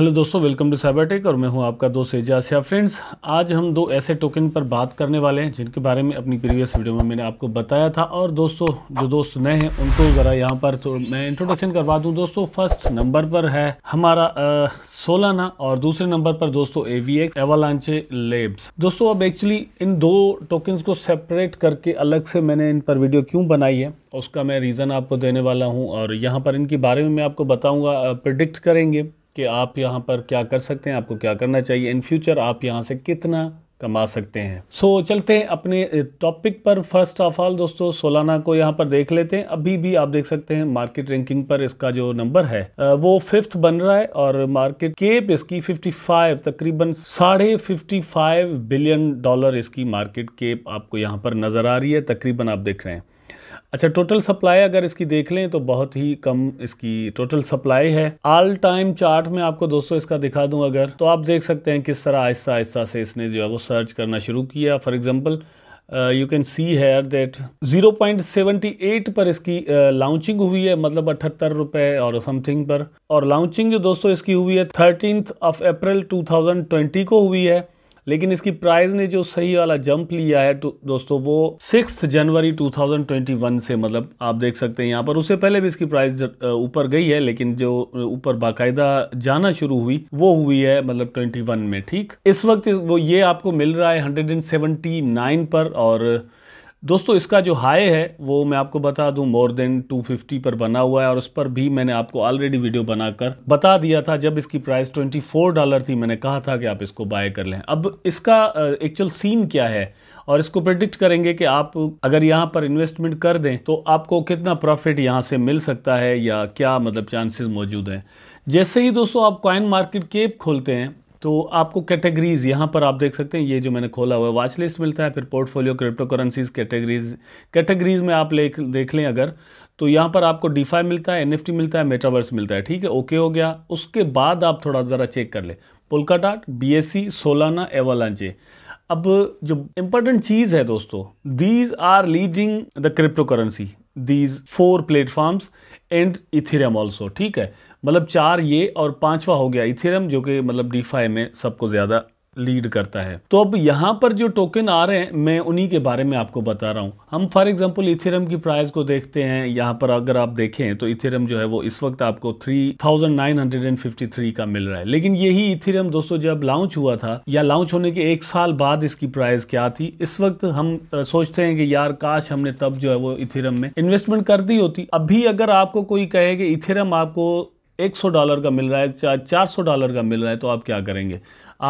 hello दोस्तों welcome to Cybertech और मैं हूं आपका दोस्त एजासिया फ्रेंड्स आज हम दो ऐसे टोकन पर बात करने वाले हैं जिनके बारे में अपनी प्रीवियस वीडियो में मैंने आपको बताया था और दोस्तों जो दोस्त नए हैं उनको ज़रा यहां पर तो मैं इंट्रोडक्शन करवा दूं दोस्तों फर्स्ट नंबर पर है हमारा सोलाना और दूसरे नंबर पर दोस्तों A V X Avalanche labs दोस्तों अब एक्चुअली इन दो टोकन को सेपरेट करके अलग से मैंने इन पर वीडियो क्यों बनाई है उसका मैं रीज़न आपको देने वाला हूँ और यहाँ पर इनके बारे में मैं आपको बताऊँगा प्रडिक्ट करेंगे कि आप यहाँ पर क्या कर सकते हैं आपको क्या करना चाहिए इन फ्यूचर आप यहाँ से कितना कमा सकते हैं सो so, चलते हैं अपने टॉपिक पर फर्स्ट ऑफ ऑल दोस्तों सोलाना को यहाँ पर देख लेते हैं अभी भी आप देख सकते हैं मार्केट रैंकिंग पर इसका जो नंबर है वो फिफ्थ बन रहा है और मार्केट केप इसकी 55 तकरीबन साढ़े फिफ्टी बिलियन डॉलर इसकी मार्केट केप आपको यहाँ पर नजर आ रही है तकरीबन आप देख रहे हैं अच्छा टोटल सप्लाई अगर इसकी देख लें तो बहुत ही कम इसकी टोटल सप्लाई है ऑल टाइम चार्ट में आपको दोस्तों इसका दिखा दूं अगर तो आप देख सकते हैं किस तरह आहिस्ता आहिस्ता से इसने जो है वो सर्च करना शुरू किया for example you can see here that 0.78 पर इसकी लॉन्चिंग uh, हुई है मतलब अठहत्तर रुपये और समथिंग पर और लॉन्चिंग जो दोस्तों इसकी हुई है थर्टीन ऑफ अप्रैल टू को हुई है लेकिन इसकी प्राइस ने जो सही वाला जंप लिया है तो दोस्तों वो सिक्स जनवरी 2021 से मतलब आप देख सकते हैं यहाँ पर उससे पहले भी इसकी प्राइस ऊपर गई है लेकिन जो ऊपर बाकायदा जाना शुरू हुई वो हुई है मतलब 21 में ठीक इस वक्त वो ये आपको मिल रहा है 179 पर और दोस्तों इसका जो हाई है वो मैं आपको बता दूं मोर देन 250 पर बना हुआ है और उस पर भी मैंने आपको ऑलरेडी वीडियो बनाकर बता दिया था जब इसकी प्राइस 24 डॉलर थी मैंने कहा था कि आप इसको बाय कर लें अब इसका एक्चुअल सीन क्या है और इसको प्रिडिक्ट करेंगे कि आप अगर यहाँ पर इन्वेस्टमेंट कर दें तो आपको कितना प्रॉफिट यहाँ से मिल सकता है या क्या मतलब चांसेस मौजूद हैं जैसे ही दोस्तों आप कॉइन मार्केट केप खोलते हैं तो आपको कैटेगरीज यहाँ पर आप देख सकते हैं ये जो मैंने खोला हुआ है वाच लिस्ट मिलता है फिर portfolio crypto currencies categories categories में आप ले देख लें अगर तो यहाँ पर आपको डिफाई मिलता है एनएफटी मिलता है मेटावर्स मिलता है ठीक है ओके हो गया उसके बाद आप थोड़ा ज़रा चेक कर लें Polkadot B S C Solana Avalanche अब जो इम्पोर्टेंट चीज़ है दोस्तों these are leading the crypto currency these four platforms and Ethereum also ठीक है मतलब चार ये और पांचवा हो गया इथेरियम जो कि मतलब डीफाई में सबको ज़्यादा लीड करता है तो अब यहाँ पर जो टोकन आ रहे हैं मैं उन्हीं के बारे में आपको बता रहा हूँ हम फॉर एग्जांपल इथेरम की प्राइस को देखते हैं यहाँ पर अगर आप देखें तो इथेरम जो है वो इस वक्त आपको 3953 का मिल रहा है लेकिन यही इथेरम दोस्तों जब लॉन्च हुआ था या लॉन्च होने के एक साल बाद इसकी प्राइस क्या थी इस वक्त हम सोचते हैं कि यार काश हमने तब जो है वो इथेरम में इन्वेस्टमेंट कर दी होती अभी अगर आपको कोई कहे कि इथेरम आपको 100 डॉलर का मिल रहा है चाहे 400 डॉलर का मिल रहा है तो आप क्या करेंगे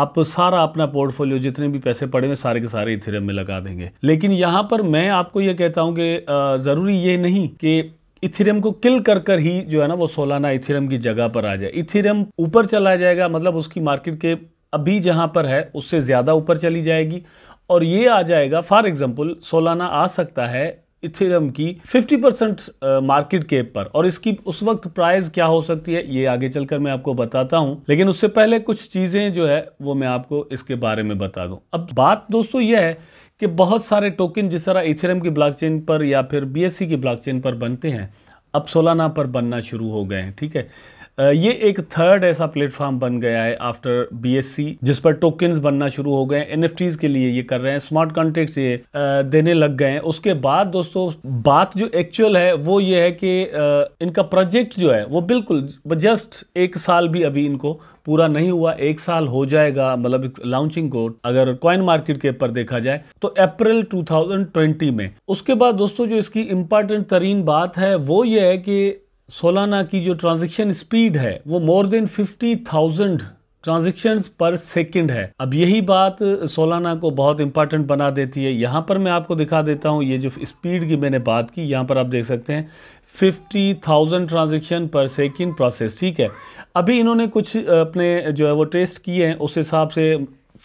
आप सारा अपना पोर्टफोलियो जितने भी पैसे पड़े हुए सारे के सारे इथेरियम में लगा देंगे लेकिन यहाँ पर मैं आपको ये कहता हूँ कि ज़रूरी ये नहीं कि इथेरियम को किल कर कर ही जो है ना वो सोलाना इथेरियम की जगह पर आ जाए इथेरियम ऊपर चला जाएगा मतलब उसकी मार्केट के अभी जहाँ पर है उससे ज़्यादा ऊपर चली जाएगी और ये आ जाएगा फॉर एग्जाम्पल सोलाना आ सकता है इथेरियम की 50 परसेंट मार्केट कैप पर और इसकी उस वक्त प्राइस क्या हो सकती है ये आगे चलकर मैं आपको बताता हूं लेकिन उससे पहले कुछ चीज़ें जो है वो मैं आपको इसके बारे में बता दूं अब बात दोस्तों यह है कि बहुत सारे टोकन जिस तरह इथेरियम की ब्लॉकचेन पर या फिर बीएससी की ब्लॉकचेन पर बनते हैं अब सोलाना पर बनना शुरू हो गए हैं ठीक है ये एक थर्ड ऐसा प्लेटफॉर्म बन गया है आफ्टर बीएससी जिस पर टोकन बनना शुरू हो गए एन के लिए ये कर रहे हैं स्मार्ट कॉन्ट्रैक्ट्स ये देने लग गए हैं उसके बाद दोस्तों बात जो एक्चुअल है वो ये है कि इनका प्रोजेक्ट जो है वो बिल्कुल जस्ट एक साल भी अभी इनको पूरा नहीं हुआ एक साल हो जाएगा मतलब लॉन्चिंग को अगर कॉइन मार्केट के ऊपर देखा जाए तो अप्रैल 2020 में उसके बाद दोस्तों जो इसकी इंपॉर्टेंट तरीन बात है वो ये है कि सोलाना की जो ट्रांजेक्शन स्पीड है वो more than fifty thousand transactions per second है अब यही बात uh, सोलाना को बहुत इंपॉर्टेंट बना देती है यहाँ पर मैं आपको दिखा देता हूँ ये जो स्पीड की मैंने बात की यहाँ पर आप देख सकते हैं 50,000 ट्रांजेक्शन पर सेकंड प्रोसेस ठीक है अभी इन्होंने कुछ uh, अपने uh, जो है वो टेस्ट किए हैं उस हिसाब से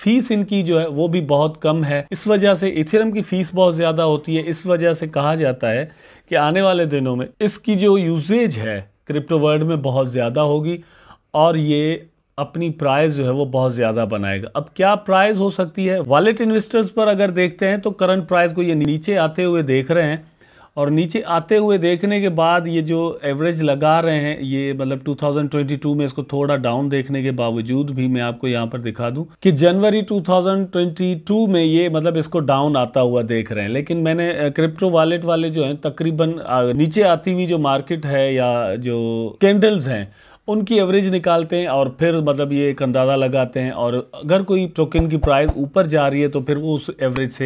फीस इनकी जो है वो भी बहुत कम है इस वजह से इथेरम की फीस बहुत ज़्यादा होती है इस वजह से कहा जाता है कि आने वाले दिनों में इसकी जो यूजेज है क्रिप्टो वर्ल्ड में बहुत ज़्यादा होगी और ये अपनी प्राइस जो है वो बहुत ज़्यादा बनाएगा अब क्या प्राइस हो सकती है वॉलेट इन्वेस्टर्स पर अगर देखते हैं तो करंट प्राइस को ये नीचे आते हुए देख रहे हैं और नीचे आते हुए देखने के बाद ये जो एवरेज लगा रहे हैं ये मतलब 2022 में इसको थोड़ा डाउन देखने के बावजूद भी मैं आपको यहाँ पर दिखा दूँ कि जनवरी 2022 में ये मतलब इसको डाउन आता हुआ देख रहे हैं लेकिन मैंने क्रिप्टो वॉलेट वाले जो हैं तकरीबन नीचे आती हुई जो मार्केट है या जो कैंडल्स हैं उनकी एवरेज निकालते हैं और फिर मतलब ये एक अंदाज़ा लगाते हैं और अगर कोई टोकन की प्राइस ऊपर जा रही है तो फिर वो उस एवरेज से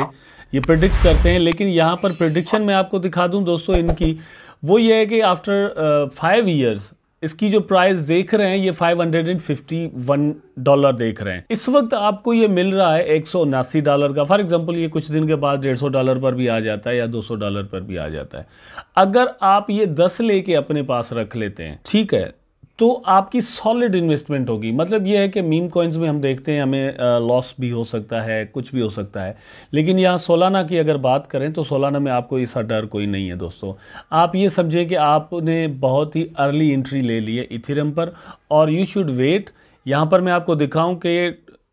ये प्रिडिक्ट करते हैं लेकिन यहाँ पर प्रिडिक्शन मैं आपको दिखा दूँ दोस्तों इनकी वो ये है कि आफ्टर फाइव ईयर्स इसकी जो प्राइस देख रहे हैं ये 551 डॉलर देख रहे हैं इस वक्त आपको ये मिल रहा है एक डॉलर का फॉर एग्जांपल ये कुछ दिन के बाद 150 डॉलर पर भी आ जाता है या 200 डॉलर पर भी आ जाता है अगर आप ये 10 लेके अपने पास रख लेते हैं ठीक है तो आपकी सॉलिड इन्वेस्टमेंट होगी मतलब ये है कि मीम कॉइन्स में हम देखते हैं हमें लॉस भी हो सकता है कुछ भी हो सकता है लेकिन यहाँ सोलाना की अगर बात करें तो सोलाना में आपको ऐसा डर कोई नहीं है दोस्तों आप ये समझें कि आपने बहुत ही अर्ली एंट्री ले ली है इथिरम पर और यू शुड वेट यहाँ पर मैं आपको दिखाऊं कि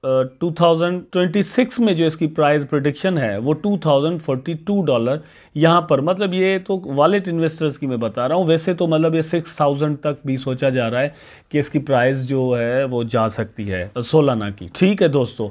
2026 में जो इसकी प्राइस प्रोडिक्शन है वो 2042 डॉलर यहाँ पर मतलब ये तो वॉलेट इन्वेस्टर्स की मैं बता रहा हूँ वैसे तो मतलब ये 6000 तक भी सोचा जा रहा है कि इसकी प्राइस जो है वो जा सकती है सोलाना की ठीक है दोस्तों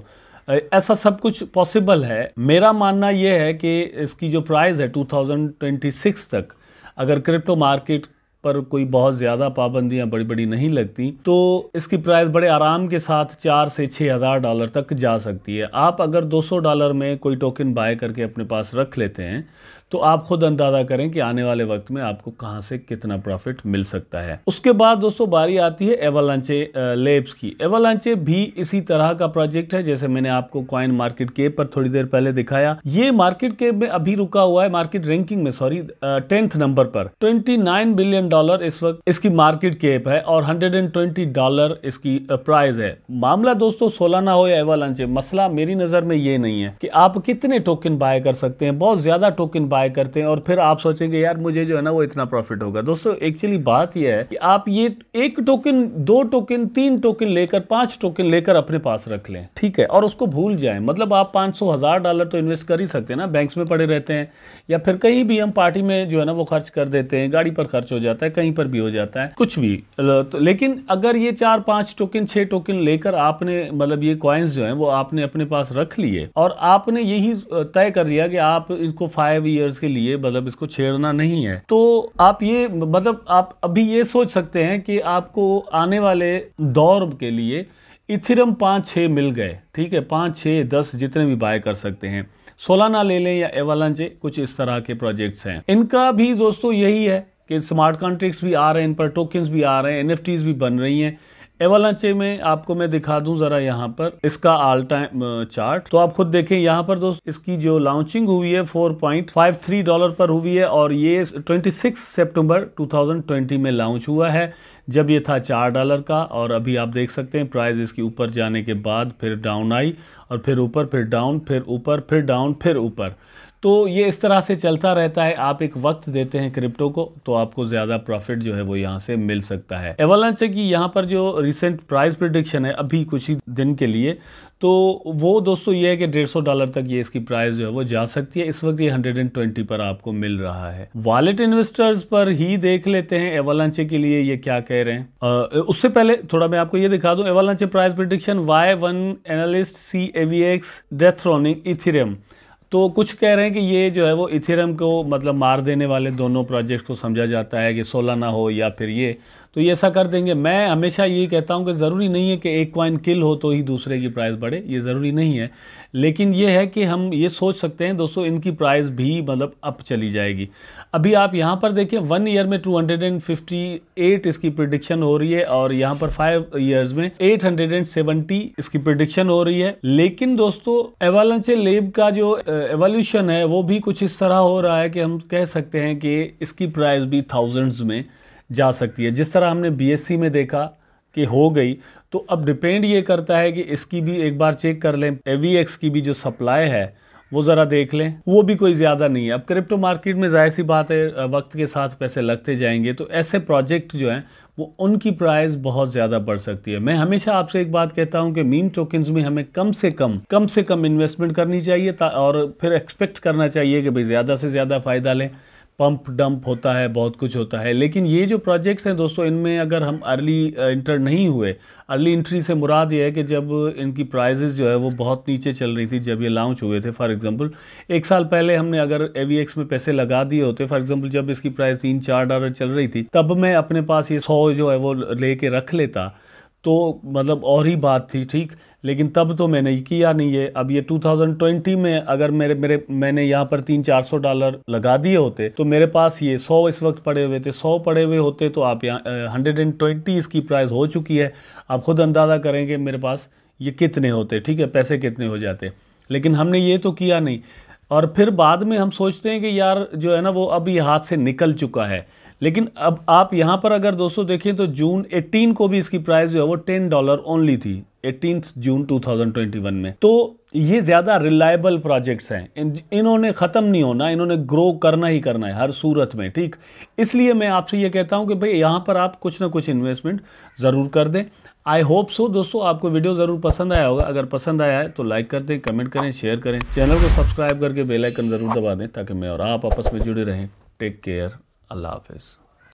ऐसा सब कुछ पॉसिबल है मेरा मानना यह है कि इसकी जो प्राइस है 2026 तक अगर क्रिप्टो मार्केट पर कोई बहुत ज़्यादा पाबंदियाँ बड़ी बड़ी नहीं लगती तो इसकी प्राइस बड़े आराम के साथ चार से छः हज़ार डॉलर तक जा सकती है आप अगर 200 डॉलर में कोई टोकन बाय करके अपने पास रख लेते हैं तो आप खुद अंदाज़ा करें कि आने वाले वक्त में आपको कहां से कितना प्रॉफिट मिल सकता है उसके बाद दोस्तों बारी आती है एवलांचे लेब्स की एवलांचे भी इसी तरह का प्रोजेक्ट है जैसे मैंने आपको क्वाइन मार्केट के पर थोड़ी देर पहले दिखाया ये मार्केट केप में अभी रुका हुआ है मार्केट रैंकिंग में सॉरी टेंथ नंबर पर ट्वेंटी बिलियन डॉलर इस वक्त इसकी मार्केट केप है और हंड्रेड डॉलर इसकी प्राइस है मामला दोस्तों सोलाना हो या एवलांचे मसला मेरी नजर में ये नहीं है कि आप कितने टोकन बाय कर सकते हैं बहुत ज्यादा टोकन बाय करते हैं और फिर आप सोचेंगे यार मुझे जो है ना वो इतना प्रॉफिट होगा दोस्तों एक्चुअली बात यह है कि आप ये एक टोकन दो टोकन तीन टोकन लेकर पांच टोकन लेकर अपने पास रख लें ठीक है और उसको भूल जाए मतलब आप पाँच सौ हज़ार डॉलर तो इन्वेस्ट कर ही सकते हैं ना बैंक में पड़े रहते हैं या फिर कहीं भी हम पार्टी में जो है ना वो खर्च कर देते हैं गाड़ी पर खर्च हो जाता है कहीं पर भी हो जाता है कुछ भी तो लेकिन अगर ये चार पाँच टोकन छः टोकन लेकर आपने मतलब ये कॉइन्स जो है वो आपने अपने पास रख लिए और आपने यही तय कर लिया कि आप इनको फाइव ईयर प्लेयर्स के लिए मतलब इसको छेड़ना नहीं है तो आप ये मतलब आप अभी ये सोच सकते हैं कि आपको आने वाले दौर के लिए इथिरम पाँच छः मिल गए ठीक है पाँच छः दस जितने भी बाय कर सकते हैं सोलाना ले लें या एवालांचे कुछ इस तरह के प्रोजेक्ट्स हैं इनका भी दोस्तों यही है कि स्मार्ट कॉन्ट्रैक्ट्स भी आ रहे हैं इन पर टोकन्स भी आ रहे हैं एन भी बन रही हैं एवालांचे में आपको मैं दिखा दूं जरा यहाँ पर इसका ऑल टाइम चार्ट तो आप खुद देखें यहाँ पर दोस्त इसकी जो लॉन्चिंग हुई है 4.53 डॉलर पर हुई है और ये 26 सितंबर 2020 में लॉन्च हुआ है जब ये था चार डॉलर का और अभी आप देख सकते हैं प्राइस इसके ऊपर जाने के बाद फिर डाउन आई और फिर ऊपर फिर डाउन फिर ऊपर फिर डाउन फिर ऊपर तो ये इस तरह से चलता रहता है आप एक वक्त देते हैं क्रिप्टो को तो आपको ज़्यादा प्रॉफिट जो है वो यहाँ से मिल सकता है एवलेंस है कि यहाँ पर जो रिसेंट प्राइस प्रिडिक्शन है अभी कुछ ही दिन के लिए तो वो दोस्तों ये है कि डेढ़ सौ डॉलर तक ये इसकी प्राइस जो है वो जा सकती है इस वक्त ये हंड्रेड एंड ट्वेंटी पर आपको मिल रहा है वॉलेट इन्वेस्टर्स पर ही देख लेते हैं एवलांचे के लिए ये क्या कह रहे हैं आ, उससे पहले थोड़ा मैं आपको ये दिखा दूं Avalanche price prediction Y one analyst see AVX डेथ्रॉनिक इथिरियम तो कुछ कह रहे हैं कि ये जो है वो इथिरम को मतलब मार देने वाले दोनों प्रोजेक्ट को समझा जाता है कि सोलाना हो या फिर ये तो ये ऐसा कर देंगे मैं हमेशा ये कहता हूँ कि ज़रूरी नहीं है कि एक कॉइन किल हो तो ही दूसरे की प्राइस बढ़े ये ज़रूरी नहीं है लेकिन ये है कि हम ये सोच सकते हैं दोस्तों इनकी प्राइस भी मतलब अप चली जाएगी अभी आप यहाँ पर देखें वन ईयर में 258 इसकी प्रिडिक्शन हो रही है और यहाँ पर फाइव ईयर्स में 870 इसकी प्रिडिक्शन हो रही है लेकिन दोस्तों एवालंस लेब का जो एवोल्यूशन है वो भी कुछ इस तरह हो रहा है कि हम कह सकते हैं कि इसकी प्राइस भी थाउजेंड्स में जा सकती है जिस तरह हमने बीएससी में देखा कि हो गई तो अब डिपेंड ये करता है कि इसकी भी एक बार चेक कर लें एवीएक्स की भी जो सप्लाई है वो ज़रा देख लें वो भी कोई ज़्यादा नहीं है अब क्रिप्टो मार्केट में जाहिर सी बात है वक्त के साथ पैसे लगते जाएंगे तो ऐसे प्रोजेक्ट जो हैं वो उनकी प्राइस बहुत ज़्यादा बढ़ सकती है मैं हमेशा आपसे एक बात कहता हूँ कि मीम टोकन्स में हमें कम से कम कम से कम इन्वेस्टमेंट करनी चाहिए और फिर एक्सपेक्ट करना चाहिए कि भाई ज़्यादा से ज़्यादा फ़ायदा लें पंप डंप होता है बहुत कुछ होता है लेकिन ये जो प्रोजेक्ट्स हैं दोस्तों इनमें अगर हम अर्ली इंटर uh, नहीं हुए अर्ली इंट्री से मुराद ये है कि जब इनकी प्राइजेस जो है वो बहुत नीचे चल रही थी जब ये लॉन्च हुए थे फॉर एग्जांपल एक साल पहले हमने अगर ए में पैसे लगा दिए होते फॉर एग्जाम्पल जब इसकी प्राइस तीन चार डॉलर चल रही थी तब मैं अपने पास ये सौ जो है वो ले रख लेता तो मतलब और ही बात थी ठीक लेकिन तब तो मैंने किया नहीं है अब ये 2020 में अगर मेरे मेरे मैंने यहाँ पर तीन चार सौ डॉलर लगा दिए होते तो मेरे पास ये सौ इस वक्त पड़े हुए थे सौ पड़े हुए होते तो आप यहाँ हंड्रेड एंड ट्वेंटी इसकी प्राइस हो चुकी है आप खुद अंदाज़ा करेंगे मेरे पास ये कितने होते ठीक है पैसे कितने हो जाते लेकिन हमने ये तो किया नहीं और फिर बाद में हम सोचते हैं कि यार जो है ना वो अब ये हाथ से निकल चुका है लेकिन अब आप यहाँ पर अगर दोस्तों देखें तो जून 18 को भी इसकी प्राइस जो है वो 10 डॉलर ओनली थी 18 जून 2021 में तो ये ज़्यादा रिलायबल प्रोजेक्ट्स हैं इन्होंने ख़त्म नहीं होना इन्होंने ग्रो करना ही करना है हर सूरत में ठीक इसलिए मैं आपसे ये कहता हूँ कि भाई यहाँ पर आप कुछ ना कुछ इन्वेस्टमेंट ज़रूर कर दें आई होप सो दोस्तों आपको वीडियो ज़रूर पसंद आया होगा अगर पसंद आया है तो लाइक कर दें कमेंट करें शेयर करें चैनल को सब्सक्राइब करके बेलाइकन ज़रूर दबा दें ताकि मैं और आप आपस में जुड़े रहें टेक केयर আল্লাহ হাফেজ